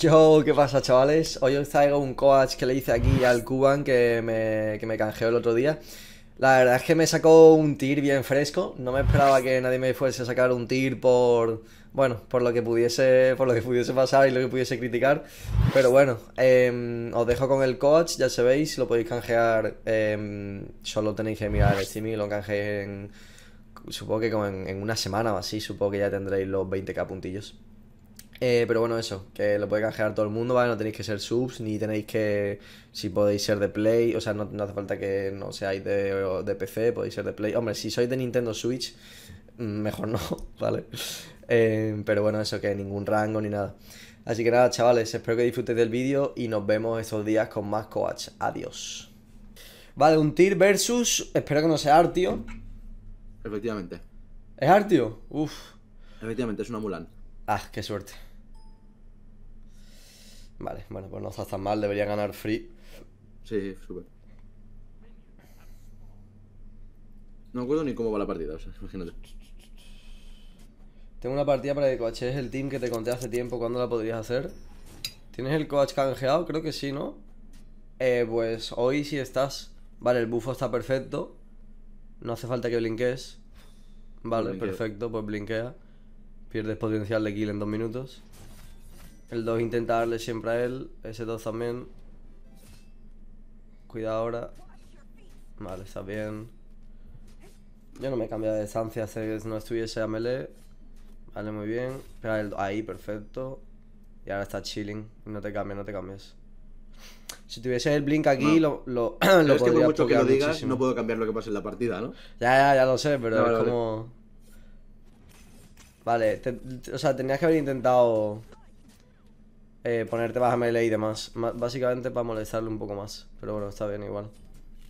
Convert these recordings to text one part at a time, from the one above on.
Yo, ¿qué pasa chavales? Hoy os traigo un coach que le hice aquí al Cuban que me, que me canjeó el otro día La verdad es que me sacó un tir bien fresco No me esperaba que nadie me fuese a sacar un tir por... Bueno, por lo que pudiese, por lo que pudiese pasar y lo que pudiese criticar Pero bueno, em, os dejo con el coach, ya sabéis, lo podéis canjear em, Solo tenéis que mirar el Steam lo canjeé en... Supongo que como en, en una semana o así, supongo que ya tendréis los 20k puntillos eh, pero bueno, eso, que lo puede canjear todo el mundo, ¿vale? No tenéis que ser subs, ni tenéis que, si podéis ser de Play, o sea, no, hace falta que no seáis de, de, PC, podéis ser de Play. Hombre, si sois de Nintendo Switch, mm, mejor no, ¿vale? Eh, pero bueno, eso, que ningún rango ni nada. Así que nada, chavales, espero que disfrutéis del vídeo y nos vemos estos días con más Coach. Adiós. Vale, un tir versus, espero que no sea Artio. Efectivamente. ¿Es Artio? Uf. Efectivamente, es una Mulan. Ah, qué suerte. Vale, bueno, pues no está tan mal, debería ganar Free. Sí, súper. No acuerdo ni cómo va la partida, o sea, imagínate. Tengo una partida para que coaches el team que te conté hace tiempo, cuando la podrías hacer? ¿Tienes el coach canjeado? Creo que sí, ¿no? Eh, pues hoy si estás... Vale, el buffo está perfecto. No hace falta que blinques. Vale, perfecto, pues blinkea. Pierdes potencial de kill en dos minutos. El 2 intenta darle siempre a él. Ese 2 también. Cuidado ahora. Vale, está bien. Yo no me he cambiado de distancia si no estuviese a melee. Vale, muy bien. Espera ahí, perfecto. Y ahora está chilling. No te cambies, no te cambies. Si tuviese el blink aquí, lo, lo, es que por mucho que digas, no puedo cambiar lo que pasa en la partida, ¿no? Ya, ya, ya lo sé, pero es como. Vale, o sea, tenías que haber intentado. Eh, ponerte baja melee y demás. básicamente para molestarle un poco más. Pero bueno, está bien igual.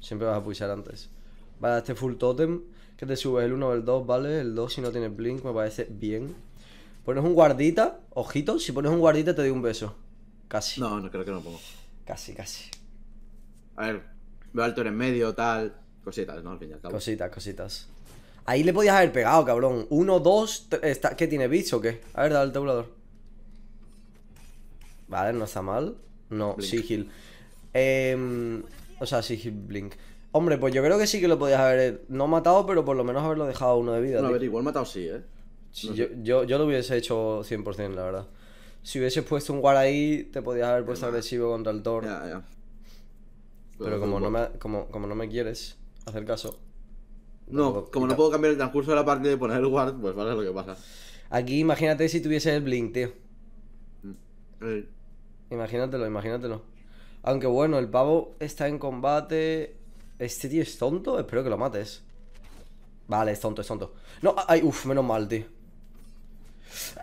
Siempre vas a pulsar antes. Vale, este full totem que te sube el 1 o el 2, ¿vale? El 2 si no tienes blink me parece bien. Pones un guardita, ojito, si pones un guardita te doy un beso. Casi. No, no creo que no pongo. Casi, casi. A ver, veo alto en medio, tal. Cositas, ¿no? Cositas, cositas. Ahí le podías haber pegado, cabrón. Uno, dos, ¿Qué tiene bicho o qué? A ver, dale el tabulador. Vale, no está mal. No, Sigil. Em, o sea, Sigil Blink. Hombre, pues yo creo que sí que lo podías haber eh, no matado, pero por lo menos haberlo dejado uno de vida. Bueno, a igual matado sí, ¿eh? yo, lo hubiese hecho 100%, la verdad. Si hubieses puesto un guard ahí, te podías haber puesto agresivo contra el Thor. Ya, ya. Pero, como, no me, como, como no me quieres hacer caso. No, como no puedo cambiar el transcurso de la parte de poner el guard, pues vale lo que pasa. Aquí imagínate si tuviese el blink, tío. Mm. Imagínatelo, imagínatelo. Aunque bueno, el pavo está en combate. ¿Este tío es tonto? Espero que lo mates. Vale, es tonto, es tonto. No, ah, ay, uff, menos mal, tío.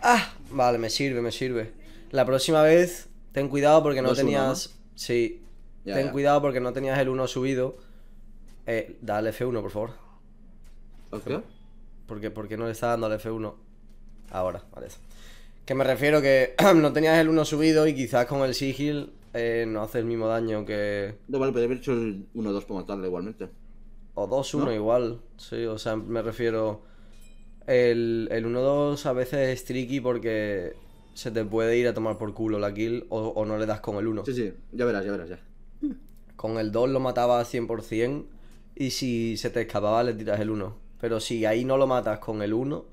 Ah, vale, me sirve, me sirve. La próxima vez, ten cuidado porque no, tenías. Sí. ten cuidado porque no tenías el 1 subido. Eh, dale F1, por favor. ¿Por qué? Porque, porque no le está dando al F1. Ahora, vale. Que me refiero que no tenías el 1 subido y quizás con el sigil eh, no hace el mismo daño que... No, vale, podría haber hecho el 1-2 por matarle igualmente. O 2-1 igual, sí, o sea, me refiero... El, 1-2 a veces es tricky porque se te puede ir a tomar por culo la kill o, o no le das con el 1. Sí, sí, ya verás, ya verás, ya. Con el 2 lo mataba 100% y si se te escapaba le tiras el 1. Pero si ahí no lo matas con el 1,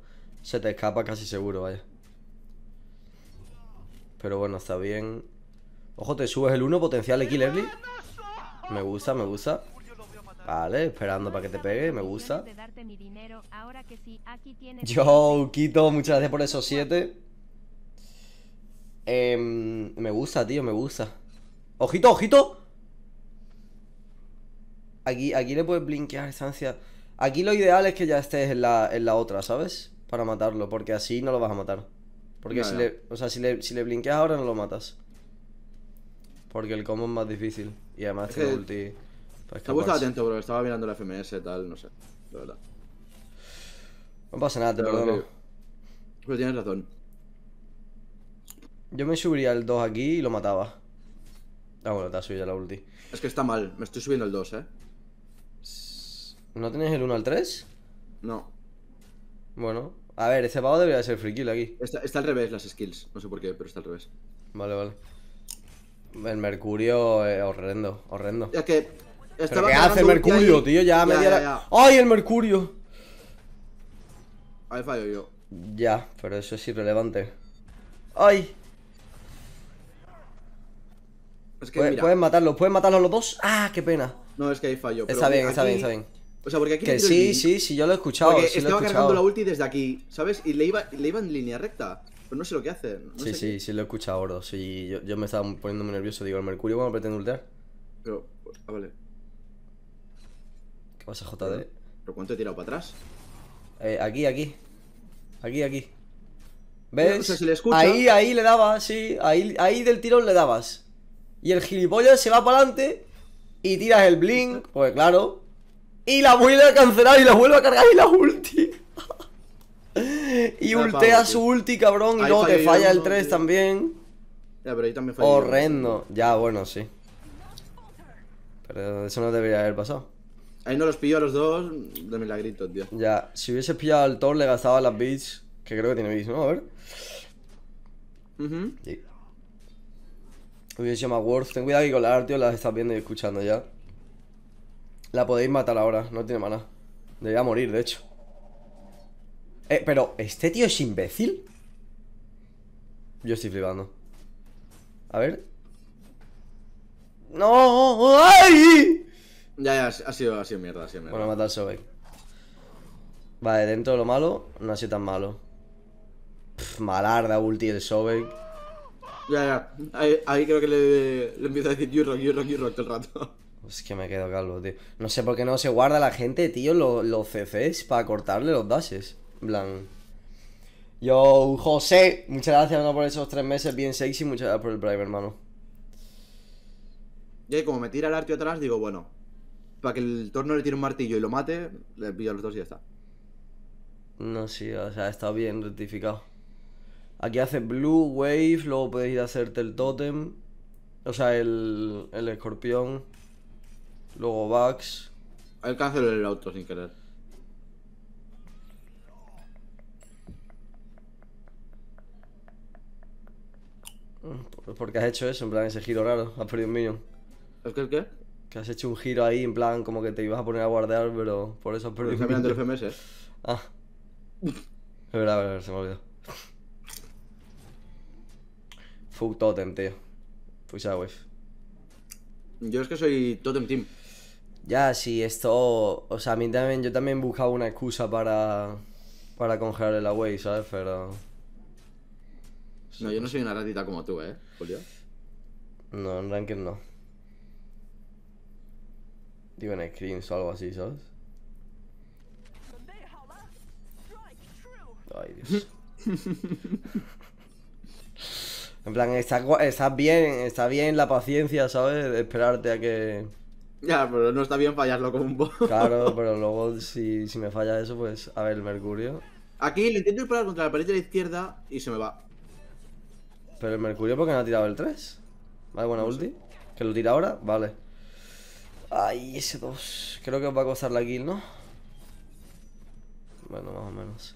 se te escapa casi seguro, vaya. Pero bueno, está bien. Ojo, te subes el 1, potencial de Me gusta, me gusta. Vale, esperando para que te pegue, me gusta. Yo, Quito, muchas gracias por esos 7. Em, me gusta, tío, me gusta. ¡Ojito, ojito! Aquí, aquí le puedes blinkear estancia. Aquí lo ideal es que ya estés en la, en la otra, ¿sabes? Para matarlo, porque así no lo vas a matar. Porque si, Le, o sea, si, le, si ahora no lo matas. Porque el combo es más difícil. Y además es tiene ulti. Pues te atento, bro. Estaba mirando la FMS y tal, no sé. De verdad. No pasa nada, te Pero perdono. Pero tienes razón. Yo me subiría el 2 aquí y lo mataba. Ah, bueno, te has subido la ulti. Es que está mal. Me estoy subiendo el 2, eh. ¿No tienes el 1 al 3? No. Bueno, a ver, ese pavo debería ser free aquí. Está, al revés las skills. No sé por qué, pero está al revés. Vale, vale. El Mercurio, es eh, horrendo, horrendo. ¿Pero qué hace Mercurio, tío? Ya, ya ¡Ay, el Mercurio! Ahí fallo yo. Ya, pero eso es irrelevante. ¡Ay! que, ¿Pueden, matarlo, pueden matarlos, pueden matarlos los dos. ¡Ah, qué pena! No, es que ahí fallo. Está bien, está bien, está bien. O sea, porque aquí que sí, sí, sí, yo lo he escuchado. estaba cargando la ulti desde aquí, ¿sabes? Y le iba, le iba en línea recta. Pero no sé lo que hace. sí, sí, sí, lo he escuchado, gordo. Sí, yo, me estaba poniéndome nervioso. Digo, el Mercurio, ¿cómo pretende ultear? Pero, ah, vale. ¿Qué pasa, JD? ¿Pero, cuánto he tirado para atrás? Eh, aquí, aquí. Aquí, aquí. ¿Ves? Ahí, ahí le dabas, sí. Ahí, ahí del tirón le dabas. Y el gilipollas se va para adelante y tiras el blink. Pues claro, y la vuelve a cancelar y la vuelve a cargar y la ulti. y ultea su ulti, cabrón. Y luego te falla el 3 también. Ya, pero ahí también falla. Horrendo. Ya, bueno, sí. Pero eso no debería haber pasado. Ahí no los pilló a los dos de milagrito, tío. Ya, si hubiese pillado al Thor, le gastaba las bits Que creo que tiene bits, ¿no? A ver. Hubiese llamado Worth. Ten cuidado que con la arte las estás viendo y escuchando ya. La podéis matar ahora, no tiene mana Debería morir, de hecho Eh, pero, ¿este tío es imbécil? Yo estoy flipando A ver ¡No! ¡Ay! Ya, ya, ha sido, ha sido mierda, ha sido mierda Bueno, matar a Sobek Vale, dentro de lo malo, no ha sido tan malo Pff, Malarda, ulti, el Sobek Ya, ya, ahí, creo que le, le empiezo a decir You rock, you rock, you rock todo el rato es que me quedo calvo, tío. No sé por qué no se guarda la gente, tío, los, los CCs para cortarle los dashes. En Yo, José, muchas gracias por esos tres meses bien sexy. Muchas gracias por el primer hermano. Y como me tira el arte atrás, digo, bueno, para que el torno le tire un martillo y lo mate, le pillo a los dos y ya está. No, sí, o sea, está bien rectificado. Aquí hace Blue Wave, luego puedes ir a hacerte el Totem. O sea, el, el escorpión. Luego Bugs. Hay que el auto sin querer. Mm, ¿Por qué has hecho eso? En plan, ese giro raro. Has perdido un minion. ¿Es que El qué? Que has hecho un giro ahí, en plan, como que te ibas a poner a guardar, pero por eso has perdido Estoy cambiando el FMS. Ah. Es verdad, ver, se me olvidó. Fuck totem, tío. Full wave. Yo es que soy totem team. Ya, sí, esto. O sea, a mí también. Yo también buscaba una excusa para. Para congelar el away, ¿sabes? Pero. No, yo no soy una ratita como tú, ¿eh, Julio? No, en ranked no. Digo en screens o algo así, ¿sabes? Ay, Dios. en plan, está, bien, está bien la paciencia, ¿sabes? De esperarte a que. Ya, pero no está bien fallarlo como un poco Claro, pero luego si, si me falla eso, pues a ver, el mercurio. Aquí le intento disparar contra la pared de la izquierda y se me va. Pero el mercurio porque no ha tirado el 3. Vale, buena ulti. Que lo tira ahora, vale. Ay, ese 2. Creo que os va a costar la kill, ¿no? Bueno, más o menos.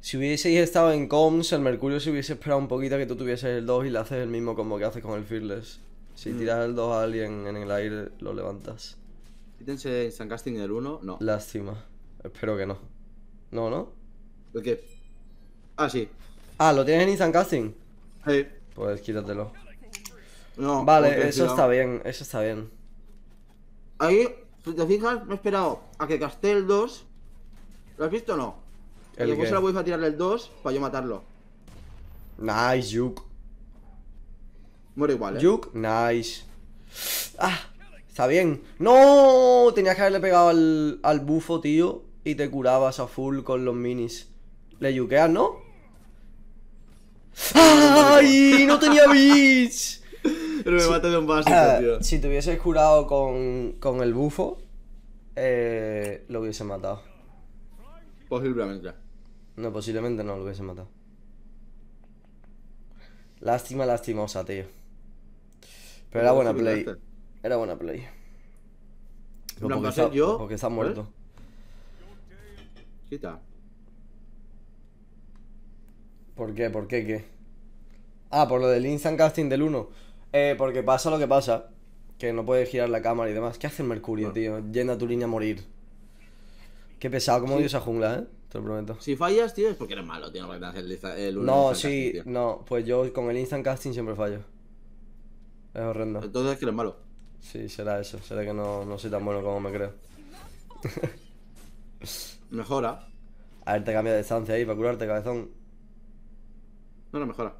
Si hubieseis estado en comms, el mercurio se hubiese esperado un poquito que tú tuvieses el 2 y le haces el mismo combo que haces con el Fearless. Si tiras el 2 a alguien en el aire, lo levantas. ¿Quítense San Casting el 1? No. Lástima. Espero que no. No, ¿no? ¿El qué? Ah, sí. Ah, ¿lo tienes en San Casting? Sí. Pues quítatelo. No. Vale, eso está bien, eso está bien. Ahí, si te fijas, me he esperado a que casté el 2. ¿Lo has visto o no? ¿El y después se voy a tirarle el 2 para yo matarlo. Nice, Juke. Muere igual, ¿eh? nice. ¡Ah! Está bien. ¡No! Tenías que haberle pegado al, bufo, tío. Y te curabas a full con los minis. Le yukeas, ¿no? ¡Ay! ¡No tenía bitch! Pero me si, de un básico, ah, tío. Si te hubieses curado con, el bufo, eh, lo hubiese matado. Posiblemente. No, posiblemente no lo hubiese matado. Lástima, lastimosa, tío. Pero era buena play. Era buena play. No, porque, estás yo, porque está muerto. ¿Por qué? ¿Por qué qué? Ah, por lo del instant casting del 1. Eh, porque pasa lo que pasa. Que no puedes girar la cámara y demás. ¿Qué hace el Mercurio, tío? Llena tu línea a morir. Qué pesado, como dios a esa jungla, ¿eh? Te lo prometo. Si fallas, tío, es porque eres malo, tío. No, sí, no. Pues yo con el instant casting siempre fallo. Es horrendo. Entonces es que eres malo. Sí, será eso. Será que no, no soy tan bueno como me creo. mejora. A ver, te cambia de estancia ahí para curarte, cabezón. No, no mejora.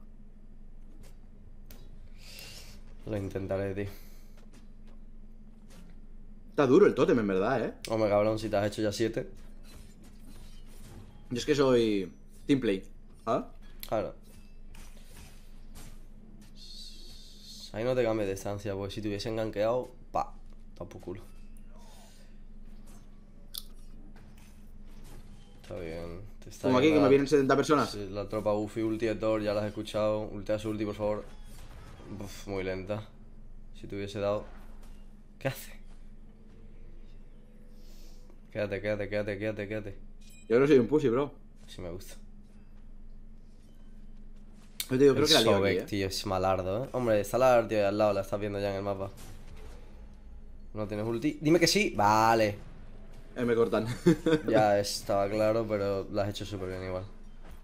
Lo intentaré, tío. Está duro el tótem, en verdad, ¿eh? Hombre, cabrón, si te has hecho ya 7. Yo es que soy... Team ¿Ah? Claro. Ahí no te cambies de estancia, porque si te hubiesen ganqueado, pa, tampoco culo. Está bien. Te está Como aquí, que me vienen 70 personas. la tropa Buffy, ulti Thor, ya las he escuchado. Ultea su ulti, por favor. muy lenta. Si te hubiese dado. ¿Qué hace? Quédate, quédate, quédate, quédate, quédate. Yo no soy un pussy, bro. Si me gusta. Yo tío, es malardo, ¿eh? Hombre, está la tío, al lado, la estás viendo ya en el mapa. No tienes ulti. Dime que sí. Vale. Eh, me cortan. ya estaba claro, pero lo has hecho súper bien igual.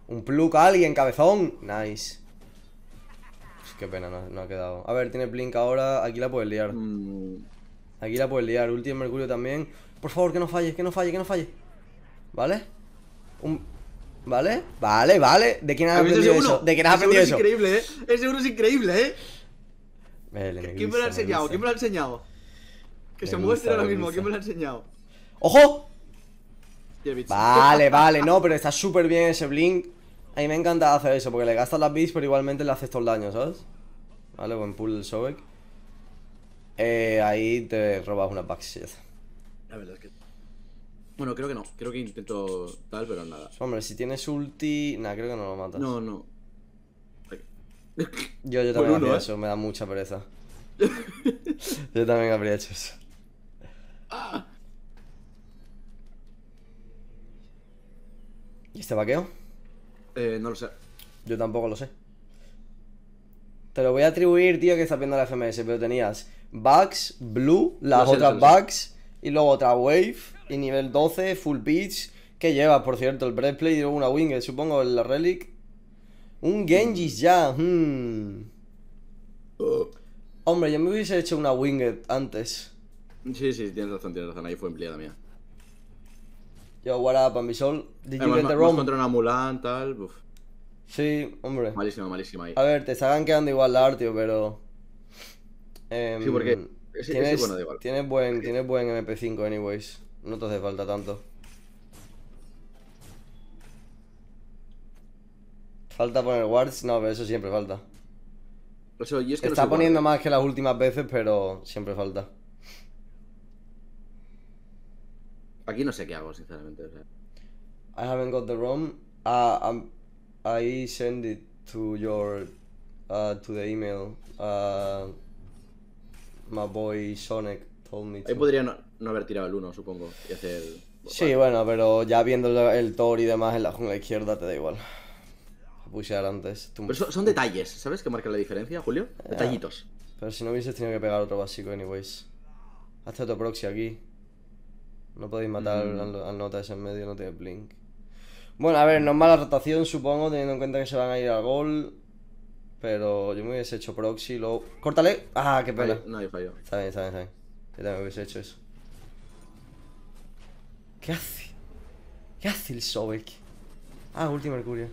Un pluk a alguien, cabezón. Nice. qué pena, no, ha quedado. A ver, tiene blink ahora. Aquí la puedes liar. Mm. Aquí la puedes liar. Ulti en Mercurio también. Por favor, que no falle, que no falle, que no falle. ¿Vale? Un, ¿Vale? Vale, vale. ¿De quién has aprendido eso? ¿De quién has aprendido eso? Es increíble, ¿eh? Ese uno es increíble, ¿eh? ¿Quién me lo ha enseñado? ¿Quién me lo ha enseñado? Que se muestre ahora mismo. ¿Quién me lo ha enseñado? ¡Ojo! Vale, vale. No, pero está súper bien ese blink. A mí me encanta hacer eso, porque le gastas las bits, pero igualmente le haces todo el daño, ¿sabes? Vale, buen pull del Sobek. Eh, ahí te robas una backshed. La verdad es que... Bueno, creo que no. Creo que intento tal, pero nada. Hombre, si tienes ulti. Nah, creo que no lo matas. No, no. Yo, yo también habría ¿eh? hecho eso, me da mucha pereza. yo también habría hecho eso. ¿Y este vaqueo? Eh, no lo sé. Yo tampoco lo sé. Te lo voy a atribuir, tío, que está viendo la FMS, pero tenías Bugs, Blue, las otras Bugs y luego otra Wave. Y nivel 12, Full Beach. que lleva, por cierto? El Breastplate y luego una Winged supongo, la Relic. Un Genjis ya. Hmm. Uh. Hombre, yo me hubiese hecho una Winged antes. Sí, sí, tienes razón, tienes razón. Ahí fue empleada mía. Yo, what up, mi sol. Did you get the contra una Mulan, tal. Sí, hombre. Malísima, malísima ahí. A ver, te están quedando igual la Artio, pero. sí, porque. Em, tienes, bueno, igual. Tienes, buen, tienes buen MP5, anyways. No te hace falta tanto Falta poner wards, no, pero eso siempre falta Está poniendo más que las últimas veces, pero siempre falta Aquí no sé qué hago, sinceramente I haven't got the ROM uh, I send it to your uh, to the email uh, My boy Sonic told me to. podría no haber tirado el 1, supongo. Y hacer. Sí, bueno, pero ya viendo el, Thor y demás en la jungla izquierda te da igual. Pushear antes. Pero son, detalles, ¿sabes? Que marcan la diferencia, Julio. Detallitos. Pero si no hubieses tenido que pegar otro básico, anyways. Hazte otro proxy aquí. No podéis matar al, nota ese en medio, no tiene blink. Bueno, a ver, no es mala rotación, supongo, teniendo en cuenta que se van a ir al gol. Pero yo me hubiese hecho proxy, luego. ¡Córtale! ¡Ah, qué pena! Nadie falló. Está bien, está bien, está bien. Yo también hubiese hecho eso. ¿Qué hace? ¿Qué hace el Sobek? Ah, ulti Mercurio.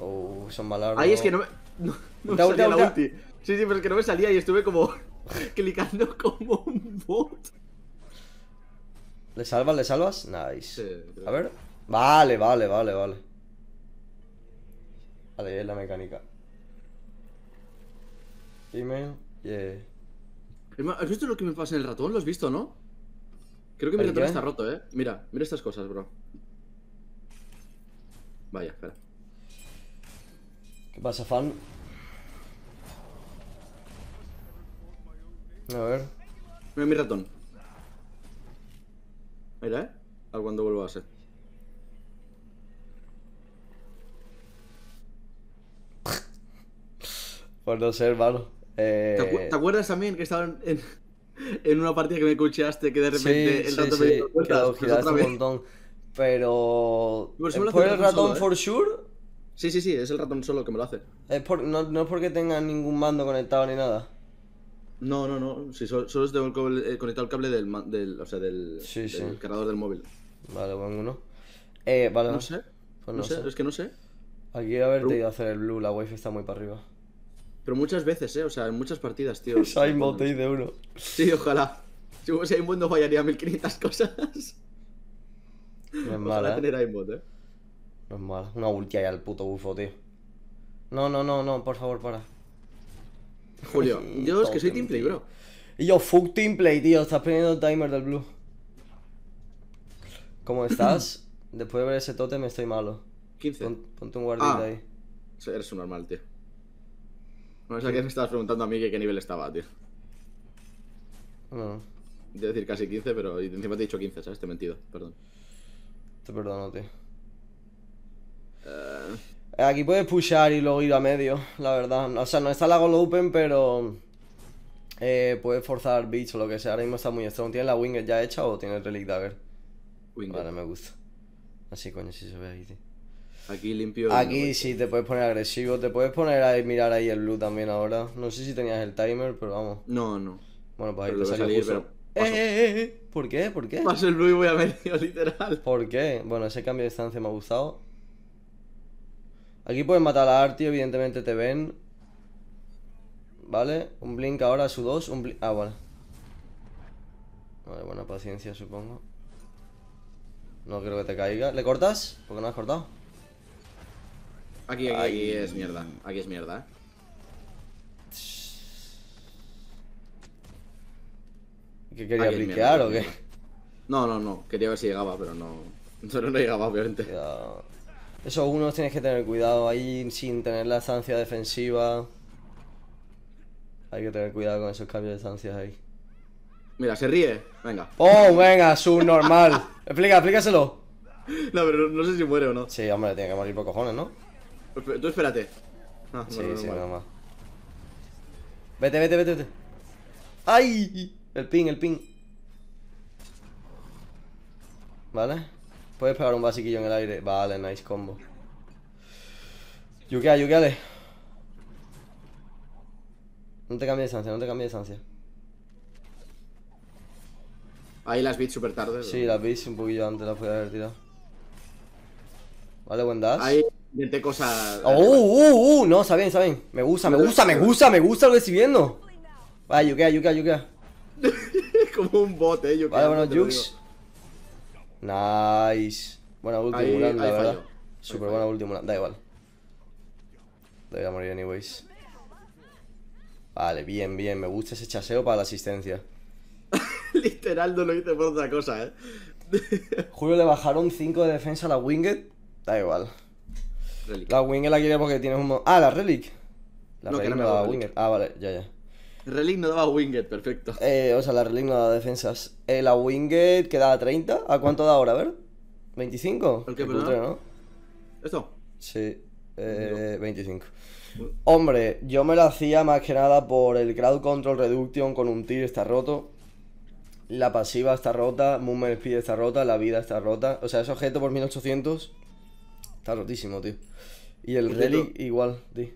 Oh, son malos. Ahí es que no me. No, salía la ulti. Sí, sí, pero es que no me salía y estuve como. clicando como un bot. ¿Le salvas? ¿Le salvas? Nice. A ver. Vale, vale, vale, vale. Vale, es la mecánica. Dime... yeah. ¿Has visto lo que me pasa en el ratón? ¿Lo has visto, no? Creo que mi ratón está roto, eh. Mira, mira estas cosas, bro. Vaya, espera. ¿Qué pasa, fan? A ver. Mira mi ratón. Mira, eh. A cuando vuelvo a ser. Por no sé, hermano. Eh, ¿Te, acuerdas también que estaban en... en una partida que me escuchaste que de repente el ratón me dio vueltas. Pues un montón. Pero. ¿Por, ¿Es por el ratón, for ¿eh? sure? Sí, sí, sí, es el ratón solo que me lo hace. no, es porque tenga ningún mando conectado ni nada. No, no, no. Sí, solo, solo tengo el cable, eh, conectado el cable del, o sea, del, del cargador del móvil. Vale, bueno, pues uno. Eh, vale. No sé. Pues no, sé, es que no sé. Aquí haberte ido a hacer el blue, la wifi está muy para arriba. Pero muchas veces, ¿eh? O sea, en muchas partidas, tío. Simon ahí de uno. Sí, ojalá. Si hubiese Aimbot no fallaría 1500 cosas. No es mala. tener Aimbot, ¿eh? No es mala. Una ulti ahí al puto bufo, tío. No, no, no, no, por favor, para. Julio, yo es que soy teamplay, bro. Y yo, fuck teamplay, tío. Estás el timer del blue. ¿Cómo estás? Después de ver ese totem estoy malo. 15. ponte un guardita ah. ahí. Eres un normal, tío no sé que me estabas preguntando a mí qué nivel estaba, tío. No. decir casi 15, pero encima te he dicho 15, ¿sabes? Te he mentido, perdón. Te perdono, tío. Eh. Aquí puedes pushar y luego ir a medio, la verdad. O sea, no está la gol Open, pero. Eh, puedes forzar Beach o lo que sea. Ahora mismo está muy strong. ¿Tienes la Winger ya hecha o tienes Relic Dagger? Winger. Vale, me gusta. Así, coño, si se ve ahí, tío. Aquí limpio. Aquí sí, te puedes poner agresivo. Te puedes poner a mirar ahí el blue también ahora. No sé si tenías el timer, pero vamos. No, no. Bueno, pues ahí te salió eh, eh, eh, ¿Por qué? ¿Por qué? Paso el blue y voy a medio, literal. ¿Por qué? Bueno, ese cambio de distancia me ha gustado. Aquí puedes matar a Arti, evidentemente te ven. Vale, un blink ahora a su 2. Un Ah, vale. Vale, buena paciencia, supongo. No creo que te caiga. ¿Le cortas? ¿Por qué no has cortado? Aquí, aquí, aquí es mierda. Aquí es mierda. Eh. ¿Qué quería brinquear o qué? No, no, no. Quería ver si llegaba, pero no. Solo no llegaba, obviamente. Eso uno tienes que tener cuidado ahí sin tener la estancia defensiva. Hay que tener cuidado con esos cambios de estancias ahí. Mira, se ríe. Venga. Oh, venga, subnormal. Explica, explícaselo. No, pero no sé si muere o no. Sí, hombre, tiene que morir por cojones, ¿no? Tú espérate. Ah, sí, sí, nada más. Vete, vete, vete, vete. ¡Ay! El ping, el ping Vale. Puedes pegar un basiquillo en el aire. Vale, nice combo. Yukea, yukeale. No te cambies de distancia, no te cambies de distancia. Ahí las vi súper tarde. Sí, las vi un poquillo antes, las a haber tirado. Vale, buen dash. Ahí Vente cosas. Oh, uh, uh, uh, no, está bien, está bien. Me gusta, me gusta, me gusta, me gusta recibiendo. Va, yukea, yukea es Como un bot, eh, yuquea. Vale, bueno, Jux. Nice. Buena última, la verdad. buena última, da igual. Debería morir, anyways. Vale, bien, bien. Me gusta ese chaseo para la asistencia. Literal, no lo hice por otra cosa, eh. Julio le bajaron 5 de defensa a la Winged. Da igual. La Winger la quería porque tienes un modo. Ah, la Relic. La Relic que no, daba Winger. Ah, vale, ya, ya. Relic no daba Winged, perfecto. Eh, o sea, la Relic no daba defensas. Eh, la Winged que a 30. ¿A cuánto da ahora? A ver. ¿25? ¿El ¿Esto? Sí. Eh, 25. Hombre, yo me lo hacía más que nada por el Crowd Control Reduction con un tir está roto. La pasiva está rota, Movement Speed está rota, la vida está rota. O sea, ese objeto por 1800 Está rotísimo, tío. Y el Relic igual, tío.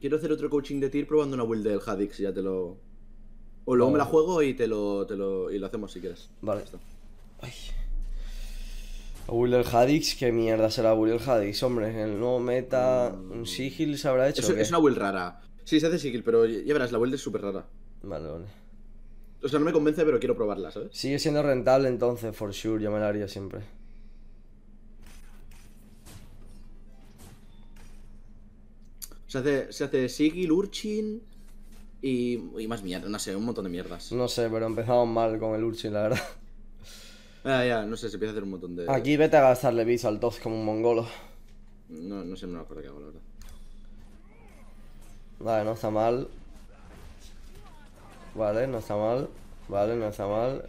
Quiero hacer otro coaching de tir probando una build del Hadix, ya te lo. O luego me la juego y te lo, hacemos si quieres. Vale. La build del Hadix, qué mierda será del Hadix, hombre. El nuevo meta, mm. un sigil se habrá hecho. Es, es una build rara. Sí, se hace sigil, pero ya verás, la build es súper rara. Vale, vale. O sea, no me convence, pero quiero probarla, ¿sabes? Sigue siendo rentable entonces, for sure, yo me la haría siempre. Se hace, se Sigil, Urchin y, y más mierda, no sé, un montón de mierdas. No sé, pero empezamos mal con el Urchin, la verdad. Ya, ah, ya, no sé, se empieza a hacer un montón de. Aquí vete a gastarle bits al Toz como un mongolo. No, no sé, no me acuerdo qué hago, la verdad. Vale, no está mal. Vale, no está mal. Vale, no está mal.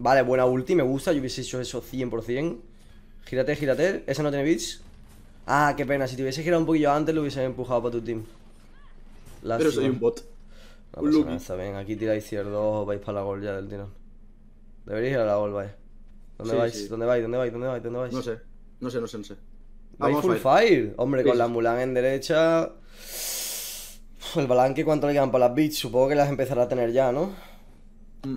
Vale, buena ulti, me gusta. Yo hubiese hecho eso 100%. Gírate, gírate. Ese no tiene bits. Ah, qué pena. Si te hubiese girado un poquillo antes, lo hubieses empujado para tu team. Pero soy un bot. No un está bien. Aquí tiráis cierto, vais para la gol ya del tirón. Deberíais ir a la gol, vaya ¿Dónde, vais? ¿Dónde vais? ¿Dónde vais? ¿Dónde vais? ¿Dónde vais? No sé. No sé, no sé, no sé. ¿Vais full fire? Hombre, con la Mulan en derecha. El balanque, ¿cuánto le quedan para las bits, Supongo que las empezará a tener ya, ¿no? Mm.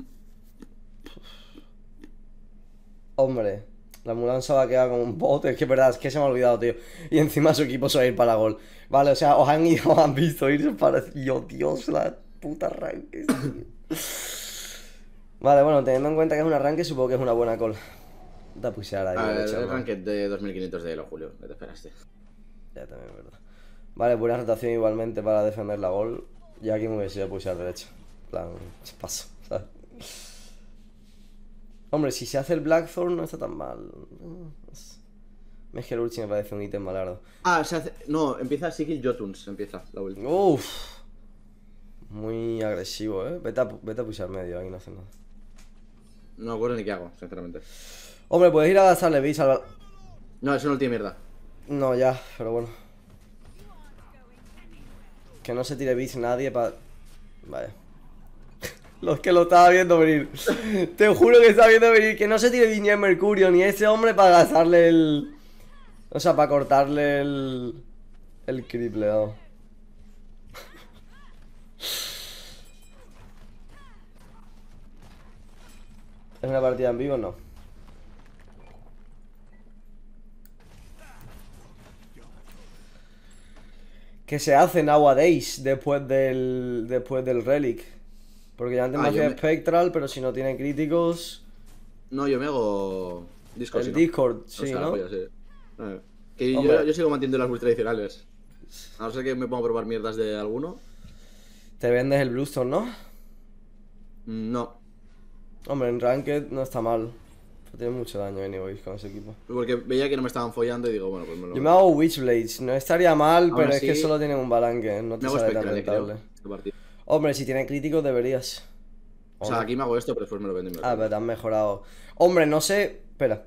Hombre. La mudanza va a quedar como un bote. Es que es verdad, es que se me ha olvidado, tío. Y encima su equipo se a ir para gol. Vale, o sea, os han ido, han visto irse para. Yo, Dios, la puta arranque. vale, bueno, teniendo en cuenta que es un arranque, supongo que es una buena cola Da pusear ahí. el arranque de 2500 de Julio, que te esperaste. Ya también, verdad. Vale, buena rotación igualmente para defender la gol. Ya aquí me hubiese ido a pusear derecho. plan, paso, ¿sabes? Hombre, si se hace el Blackthorn no está tan mal. es que el ulti me parece un ítem malardo. Ah, se hace... No, empieza Sigil Jotuns, empieza la vuelta. Uff. Muy agresivo, ¿eh? Vete a, vete medio, ahí no hace nada. No acuerdo ni qué hago, sinceramente. Hombre, puedes ir a darle bits al... No, eso no tiene mierda. No, ya, pero bueno. Que no se tire bis nadie para... vale los que lo estaba viendo venir. Te juro que estaba viendo venir. Que no se tiene ni en Mercurio ni ese hombre para gastarle el. O sea, para cortarle el. El cripleado. ¿Es una partida en vivo o no? ¿Qué se hace days después del. después del relic? Porque ya antes ah, me hacía Spectral, pero si no tiene críticos. No, yo me hago Discord. El Discord, sí, ¿no? sí. yo, sigo manteniendo las muy tradicionales. A no ser que me ponga a probar mierdas de alguno. Te vendes el Bluestone, ¿no? Mm, no. Hombre, en Ranked no está mal. tiene mucho daño, anyway con ese equipo. Porque veía que no me estaban follando y digo, bueno, pues me lo. Yo me hago Witchblades. No estaría mal, pero es que solo tienen un balanque. No te sale Este Hombre, si tiene críticos deberías. O sea, aquí me hago esto, pero después me lo venden. Ah, pero te han mejorado. Hombre, no sé. Espera.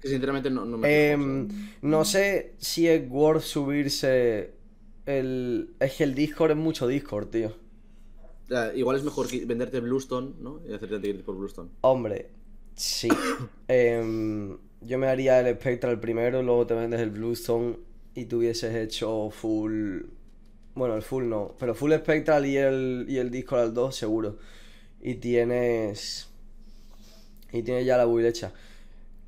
que sinceramente no, me. Eh, no sé si es worth subirse. El... Es que el Discord es mucho Discord, tío. igual es mejor venderte Bluestone, ¿no? Y hacerte tickets por Bluestone. Hombre, sí. Em, yo me haría el Spectral primero, luego te vendes el Bluestone y tuvieses hecho full bueno, el full no. Pero full spectral y el, y el al 2 seguro. Y tienes. Y tienes ya la build hecha.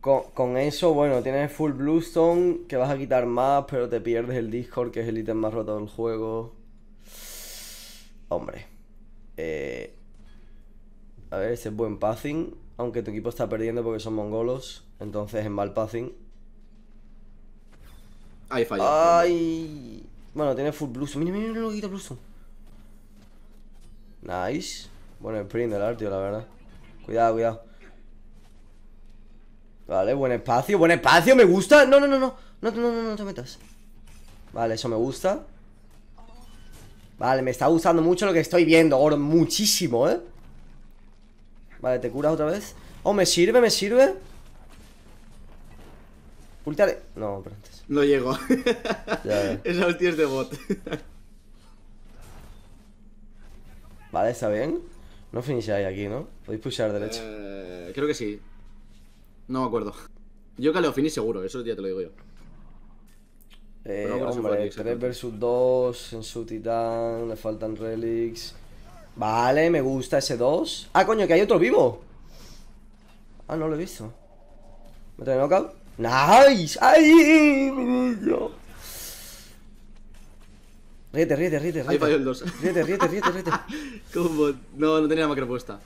Con, eso, bueno, tienes full bluestone que vas a quitar más, pero te pierdes el Discord, que es el ítem más roto del juego. Hombre. Eh, a ver, este es buen passing. Aunque tu equipo está perdiendo porque son mongolos. Entonces es mal passing. Ahí falló Ay. Bueno, tiene full blue Mira, mira, mira, lo quita Nice. Buen sprint del Artio, la verdad. Cuidado, cuidado. Vale, buen espacio, buen espacio, me gusta. No, no, no, no. No, no, no, te metas. Vale, eso me gusta. Vale, me está gustando mucho lo que estoy viendo, Muchísimo, ¿eh? Vale, te curas otra vez. Oh, me sirve, me sirve. Pultar. No, pero antes. No llego. Esa ulti es de bot. vale, está bien. No finisháis aquí, ¿no? Podéis pushar derecho. Eh, creo que sí. No me acuerdo. Yo caleo finis seguro, eso ya te lo digo yo. Eh, hombre, 3 versus 2 en su titán, le faltan relics. Vale, me gusta ese 2. Ah, coño, que hay otro vivo. Ah, no lo he visto. ¿Me trae knockout? Nice. Ay, mi niño. Ríete, ríete, ríete, Ahí falló el 2. Ríete, ríete, ríete, ríete. ¿Cómo? No, no tenía la macro puesta.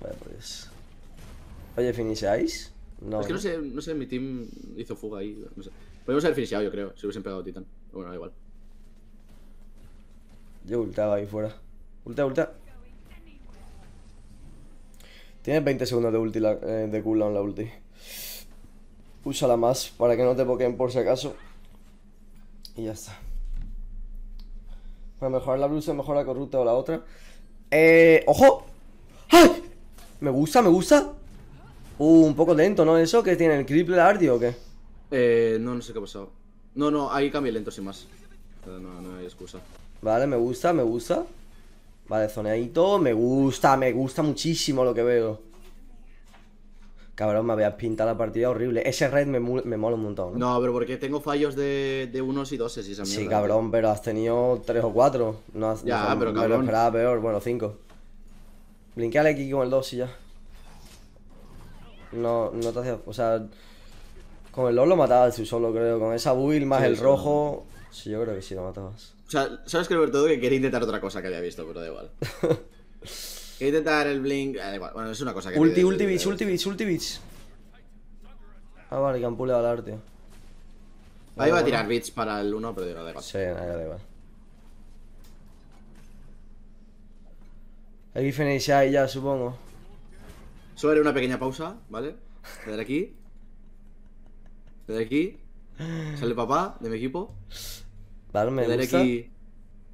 Vale, pues. Oye, ¿finisháis? No. Es que no sé, no sé, mi team hizo fuga ahí. No sé. Podemos haber finishado, yo creo, si hubiesen pegado Titan. Bueno, da igual. Yo ultaba ahí fuera. Ulta, ulta. Tiene 20 segundos de ulti la, eh, de cooldown la ulti úsala más para que no te poquen por si acaso. Y ya está. Para mejorar la blusa, mejor la corrupta o la otra. Eh, ¡Ojo! ¡Ay! Me gusta, me gusta. Uh, un poco lento, ¿no? ¿Eso que tiene el cripple Arty o qué? Eh, no, no sé qué ha pasado. No, no, ahí cambia lento sin más. No, no hay excusa. Vale, me gusta, me gusta. Vale, zoneadito. Me gusta, me gusta muchísimo lo que veo. Cabrón, me habías pintado la partida horrible. Ese red me, me mola un montón. ¿no? pero porque tengo fallos de, unos y doses y Sí, cabrón, pero has tenido tres o cuatro. No ya, pero esperaba peor. Bueno, cinco. Blinkeale aquí con el dos y ya. No, no te hacía. O sea. Con el dos lo matabas tú solo, creo. Con esa build más el rojo. Sí, yo creo que sí lo matabas. O sea, sabes que lo todo que quería intentar otra cosa que había visto, pero da igual. Intentar el blink. Eh, bueno, es una cosa que. Ulti, ulti, beach, ulti, ulti, Ah, vale, que han puleado al arte. Ahí va a tirar bits para el 1, pero digo, da igual. Sí, nada, da igual. Aquí y ya, supongo. Solo haré una pequeña pausa, ¿vale? Le daré aquí. Le aquí. Sale papá de mi equipo. Vale, me le daré aquí.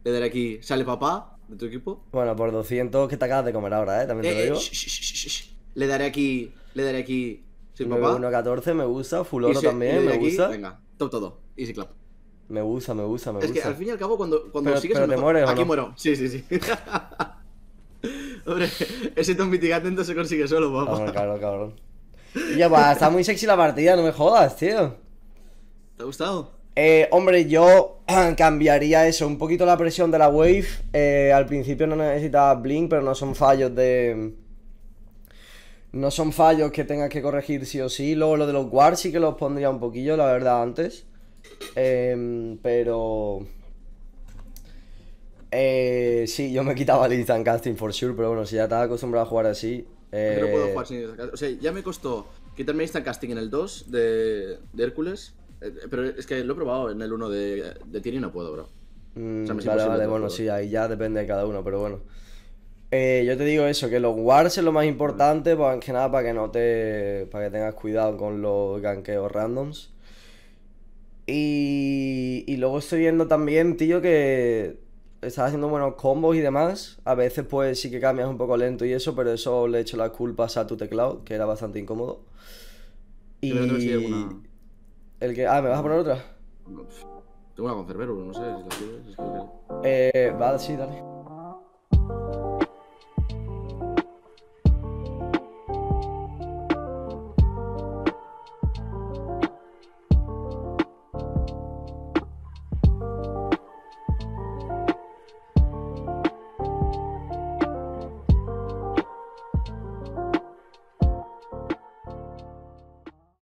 Le daré aquí. Sale papá de tu equipo. Bueno, por 200 que te acabas de comer ahora, ¿eh? También te eh, lo eh, digo. le daré aquí, le daré aquí. Sí, papá. 1.14 me gusta, Fuloro también me gusta. Venga, top todo, easy clap. Me gusta, me gusta, me gusta. Es que al fin y al cabo cuando, cuando sigues pero te aquí muero. Sí, sí, sí. Hombre, ese tonmitigante mitigante no se consigue solo, papá. Hombre, cabrón, cabrón. Ya, va, está muy sexy la partida, no me jodas, tío. ¿Te ha gustado? Eh, hombre, yo cambiaría eso, un poquito la presión de la wave. Eh, al principio no necesitaba blink, pero no son fallos de... No son fallos que tengas que corregir sí o sí. Luego lo de los guards sí que los pondría un poquillo, la verdad, antes. Em, pero... Eh, sí, yo me quitaba el instant casting for sure, pero bueno, si ya estás acostumbrado a jugar así... Pero puedo jugar sin instant casting O sea, ya me costó quitarme instant casting en el 2 de, de Hércules. Eh, eh, pero es que lo he probado en el 1 de, de y no puedo, bro. Mm, vale, vale, bueno, sí, ahí ya depende de cada uno, pero bueno. Eh, yo te digo eso, que los wards es lo más importante, pues, nada, para que no te. para que tengas cuidado con los ganqueos randoms. Y, y luego estoy viendo también, tío, que estás haciendo buenos combos y demás. A veces, pues sí que cambias un poco lento y eso, pero eso le he hecho las culpas a tu teclado, que era bastante incómodo. Y. El que. Ah, ¿me vas a poner otra? Tengo una con Cerbero, no sé si la quieres. Es que... Eh. Va, sí, dale.